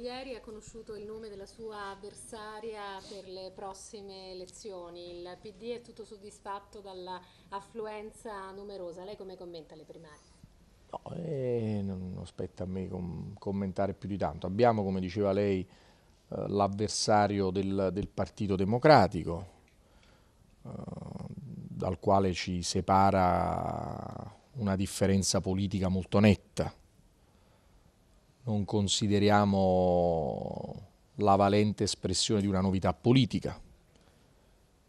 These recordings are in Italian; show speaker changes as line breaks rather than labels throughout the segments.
Ieri ha conosciuto il nome della sua avversaria per le prossime elezioni. Il PD è tutto soddisfatto dall'affluenza numerosa. Lei come commenta le primarie? No, eh, non aspetta a me commentare più di tanto. Abbiamo, come diceva lei, eh, l'avversario del, del, Partito Democratico, eh, dal quale ci separa una differenza politica molto netta non consideriamo la valente espressione di una novità politica.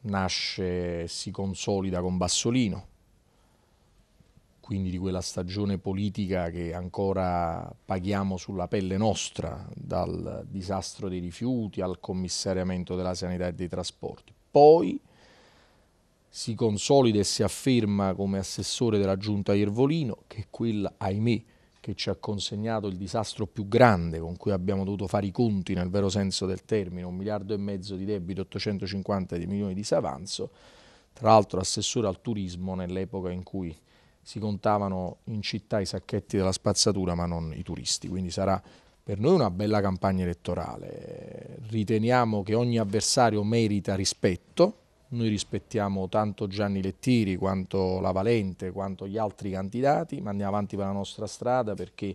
Nasce, si consolida con Bassolino, quindi di quella stagione politica che ancora paghiamo sulla pelle nostra, dal disastro dei rifiuti al commissariamento della sanità e dei trasporti. Poi si consolida e si afferma come assessore della giunta Irvolino, che quella, ahimè, che ci ha consegnato il disastro più grande con cui abbiamo dovuto fare i conti nel vero senso del termine, un miliardo e mezzo di debito, 850 di milioni di disavanzo, tra l'altro assessore al turismo nell'epoca in cui si contavano in città i sacchetti della spazzatura ma non i turisti, quindi sarà per noi una bella campagna elettorale. Riteniamo che ogni avversario merita rispetto, noi rispettiamo tanto Gianni Lettieri quanto la Valente, quanto gli altri candidati, ma andiamo avanti per la nostra strada perché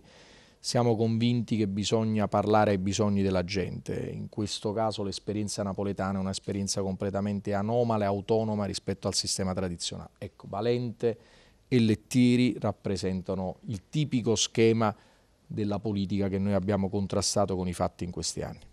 siamo convinti che bisogna parlare ai bisogni della gente. In questo caso l'esperienza napoletana è un'esperienza completamente anomala e autonoma rispetto al sistema tradizionale. Ecco, Valente e Lettieri rappresentano il tipico schema della politica che noi abbiamo contrastato con i fatti in questi anni.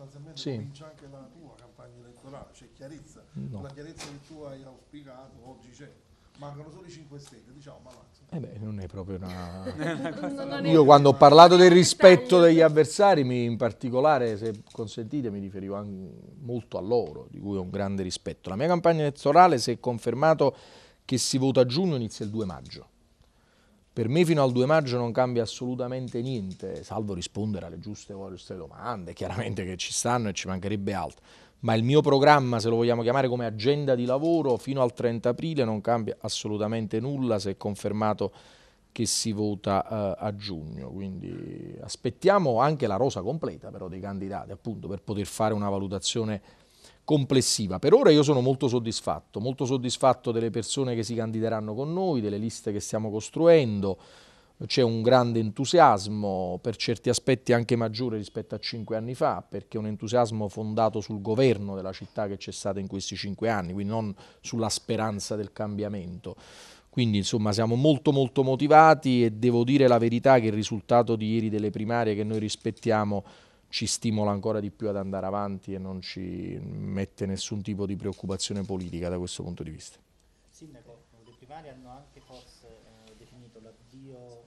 sostanzialmente sì. comincia anche la tua campagna elettorale, c'è chiarezza, no. la chiarezza che tu hai auspicato oggi c'è. Mancano solo i 5 Stelle, diciamo, ma eh beh, non è proprio una... Io quando ho parlato del rispetto degli avversari, in particolare, se consentite, mi riferivo anche molto a loro, di cui ho un grande rispetto. La mia campagna elettorale, se è confermato che si vota a giugno, inizia il 2 maggio. Per me fino al 2 maggio non cambia assolutamente niente, salvo rispondere alle giuste, giuste domande, chiaramente che ci stanno e ci mancherebbe altro. Ma il mio programma, se lo vogliamo chiamare come agenda di lavoro, fino al 30 aprile non cambia assolutamente nulla se è confermato che si vota eh, a giugno. Quindi aspettiamo anche la rosa completa però dei candidati, appunto, per poter fare una valutazione complessiva. Per ora io sono molto soddisfatto, molto soddisfatto delle persone che si candideranno con noi, delle liste che stiamo costruendo, c'è un grande entusiasmo, per certi aspetti anche maggiore rispetto a cinque anni fa, perché è un entusiasmo fondato sul governo della città che c'è stato in questi cinque anni, quindi non sulla speranza del cambiamento. Quindi insomma siamo molto molto motivati e devo dire la verità che il risultato di ieri delle primarie che noi rispettiamo ci stimola ancora di più ad andare avanti e non ci mette nessun tipo di preoccupazione politica da questo punto di vista. Sindaco, le primarie hanno anche forse eh, definito l'addio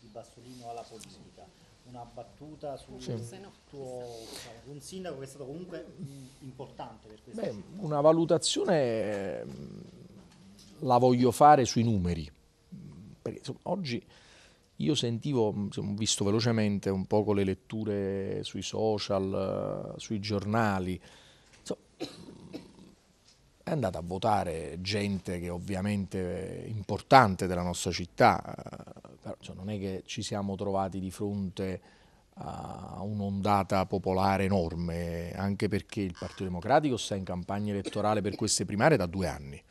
di Bassolino alla politica. Una battuta sul sì. tuo diciamo, un sindaco che è stato comunque importante per questo. Beh, una valutazione ehm, la voglio fare sui numeri. Perché, insomma, oggi io sentivo, ho visto velocemente un po' le letture sui social, eh, sui giornali, insomma, è andata a votare gente che ovviamente è importante della nostra città, eh, però cioè, non è che ci siamo trovati di fronte a un'ondata popolare enorme, anche perché il Partito Democratico sta in campagna elettorale per queste primarie da due anni.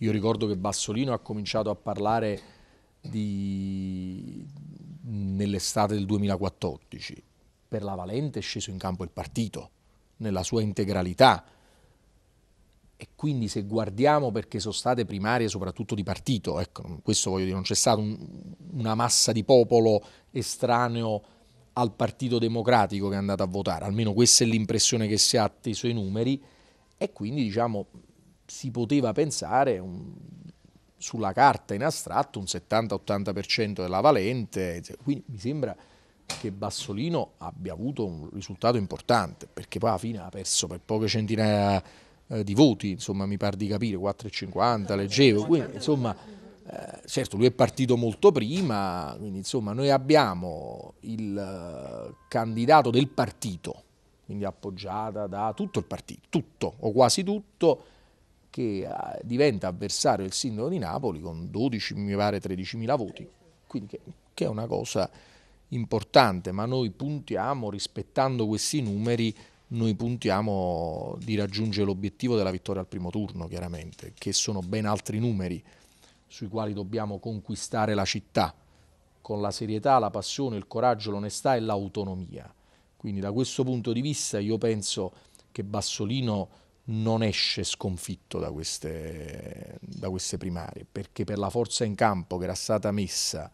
Io ricordo che Bassolino ha cominciato a parlare di, nell'estate del 2014. Per la Valente è sceso in campo il partito nella sua integralità. E quindi se guardiamo perché sono state primarie soprattutto di partito, ecco, questo voglio dire, non c'è stata un, una massa di popolo estraneo al Partito Democratico che è andata a votare, almeno questa è l'impressione che si ha dei suoi numeri, e quindi diciamo si poteva pensare un, sulla carta in astratto un 70-80% della valente, quindi mi sembra che Bassolino abbia avuto un risultato importante, perché poi alla fine ha perso per poche centinaia eh, di voti, insomma mi pare di capire, 4,50 leggevo, quindi insomma eh, certo lui è partito molto prima, quindi insomma noi abbiamo il eh, candidato del partito, quindi appoggiata da tutto il partito, tutto o quasi tutto, che eh, diventa avversario il sindaco di Napoli con 12, mi pare 13.000 voti, quindi che, che è una cosa importante, ma noi puntiamo, rispettando questi numeri, noi puntiamo di raggiungere l'obiettivo della vittoria al primo turno, chiaramente, che sono ben altri numeri sui quali dobbiamo conquistare la città, con la serietà, la passione, il coraggio, l'onestà e l'autonomia. Quindi da questo punto di vista io penso che Bassolino non esce sconfitto da queste, da queste primarie, perché per la forza in campo che era stata messa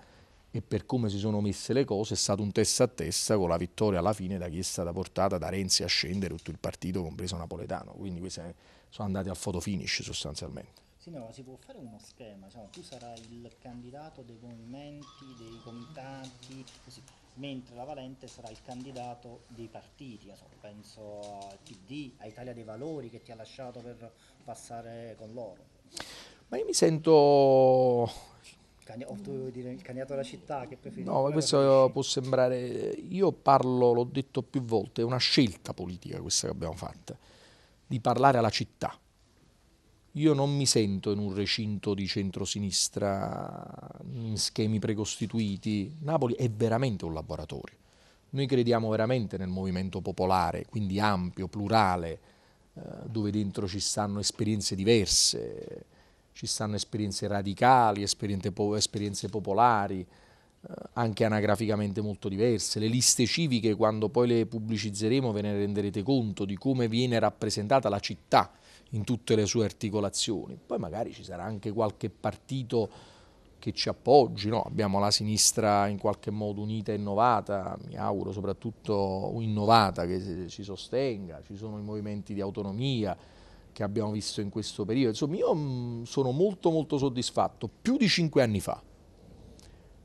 e per come si sono messe le cose è stato un testa a testa con la vittoria alla fine da chi è stata portata da Renzi a scendere tutto il partito, compreso Napoletano. Quindi questi sono andati al fotofinish sostanzialmente. Sì, no, si può fare uno schema, diciamo, tu sarai il candidato dei movimenti, dei comitati, così mentre la Valente sarà il candidato dei partiti, insomma, penso al TD, a Italia dei Valori che ti ha lasciato per passare con loro. Ma io mi sento o tu vuoi dire il candidato della città che preferisci? No, ma questo può sembrare, io parlo, l'ho detto più volte, è una scelta politica questa che abbiamo fatto, di parlare alla città. Io non mi sento in un recinto di centrosinistra in schemi precostituiti. Napoli è veramente un laboratorio. Noi crediamo veramente nel movimento popolare, quindi ampio, plurale, eh, dove dentro ci stanno esperienze diverse, ci stanno esperienze radicali, esperienze, popolari, eh, anche anagraficamente molto diverse. Le liste civiche, quando poi le pubblicizzeremo, ve ne renderete conto di come viene rappresentata la città in tutte le sue articolazioni. Poi magari ci sarà anche qualche partito che ci appoggi, no? abbiamo la sinistra in qualche modo unita e innovata, mi auguro soprattutto innovata che ci sostenga, ci sono i movimenti di autonomia che abbiamo visto in questo periodo, insomma io mm, sono molto molto soddisfatto, più di cinque anni fa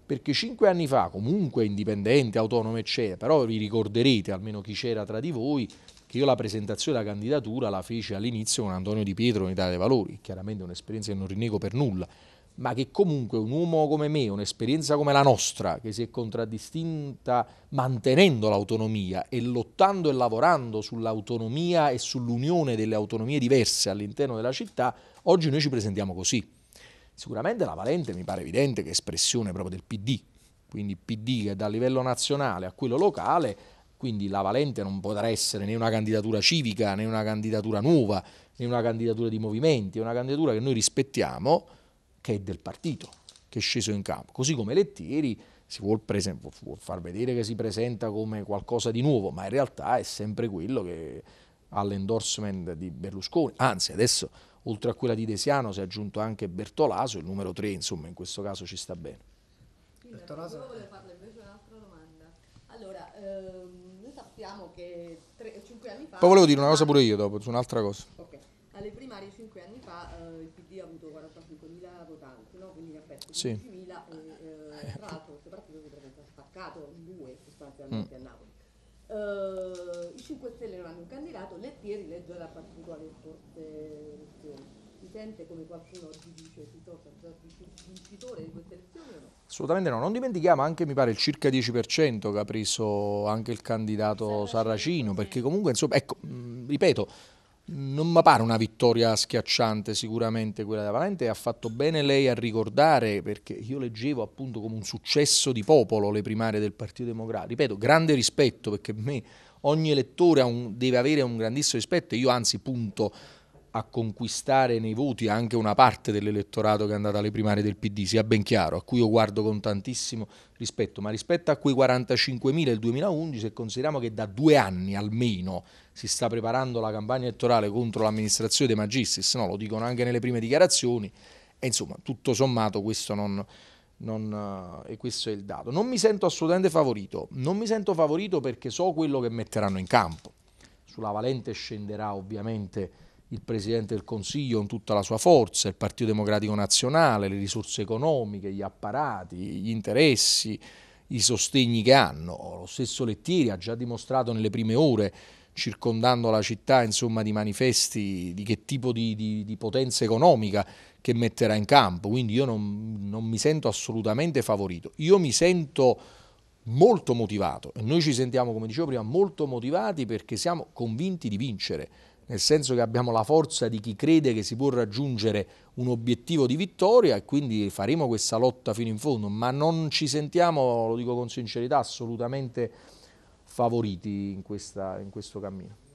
perché cinque anni fa, comunque indipendente, autonomo eccetera, però vi ricorderete, almeno chi c'era tra di voi, che io la presentazione della candidatura la feci all'inizio con Antonio Di Pietro in Italia dei Valori, chiaramente un'esperienza che non rinnego per nulla, ma che comunque un uomo come me, un'esperienza come la nostra, che si è contraddistinta mantenendo l'autonomia e lottando e lavorando sull'autonomia e sull'unione delle autonomie diverse all'interno della città, oggi noi ci presentiamo così Sicuramente la Valente mi pare evidente che è espressione proprio del PD, quindi PD che dal livello nazionale a quello locale, quindi la Valente non potrà essere né una candidatura civica, né una candidatura nuova, né una candidatura di movimenti, è una candidatura che noi rispettiamo, che è del partito, che è sceso in campo. Così come Lettieri si vuol, presen- vuol far vedere che si presenta come qualcosa di nuovo, ma in realtà è sempre quello che ha l'endorsement di Berlusconi, anzi adesso oltre a quella di Desiano si è aggiunto anche Bertolaso, il numero 3, insomma in questo caso ci sta bene. Bertolaso... Io volevo farle invece un'altra domanda. Allora, ehm, noi sappiamo che 5 anni fa... Poi volevo dire una cosa pure io dopo, su un'altra cosa. Ok, Alle primarie 5 anni fa eh, il PD ha avuto 45.000 votanti, no? quindi ne ha perso sì. e eh, tra l'altro questo partito si è spaccato in due sostanzialmente mm. a Napoli eh, i 5 Stelle non hanno un candidato, Lettieri legge la particolare forte si sente come qualcuno oggi dice si torna già vincitore di queste elezioni o no? Assolutamente no, non dimentichiamo anche mi pare il circa 10% che ha preso anche il candidato Saracino, Saracino perché comunque insomma, ecco, ripeto, non mi pare una vittoria schiacciante sicuramente quella della Valente, ha fatto bene lei a ricordare, perché io leggevo appunto come un successo di popolo le primarie del Partito Democratico, ripeto, grande rispetto perché me ogni elettore un, deve avere un grandissimo rispetto e io anzi punto a conquistare nei voti anche una parte dell'elettorato che è andata alle primarie del PD, sia ben chiaro, a cui io guardo con tantissimo rispetto, ma rispetto a quei 45.000 del 2011, se consideriamo che da due anni almeno si sta preparando la campagna elettorale contro l'amministrazione dei Magistris, no? lo dicono anche nelle prime dichiarazioni, e insomma tutto sommato questo non, non, eh, e questo è il dato. Non mi sento assolutamente favorito, non mi sento favorito perché so quello che metteranno in campo. Sulla valente scenderà ovviamente il Presidente del Consiglio in tutta la sua forza, il Partito Democratico Nazionale, le risorse economiche, gli apparati, gli interessi, i sostegni che hanno. Lo stesso Lettieri ha già dimostrato nelle prime ore circondando la città insomma, di manifesti di che tipo di, di, di potenza economica che metterà in campo, quindi io non, non, mi sento assolutamente favorito, io mi sento molto motivato e noi ci sentiamo come dicevo prima molto motivati perché siamo convinti di vincere, nel senso che abbiamo la forza di chi crede che si può raggiungere un obiettivo di vittoria e quindi faremo questa lotta fino in fondo, ma non ci sentiamo, lo dico con sincerità, assolutamente favoriti in, questa, in questo cammino.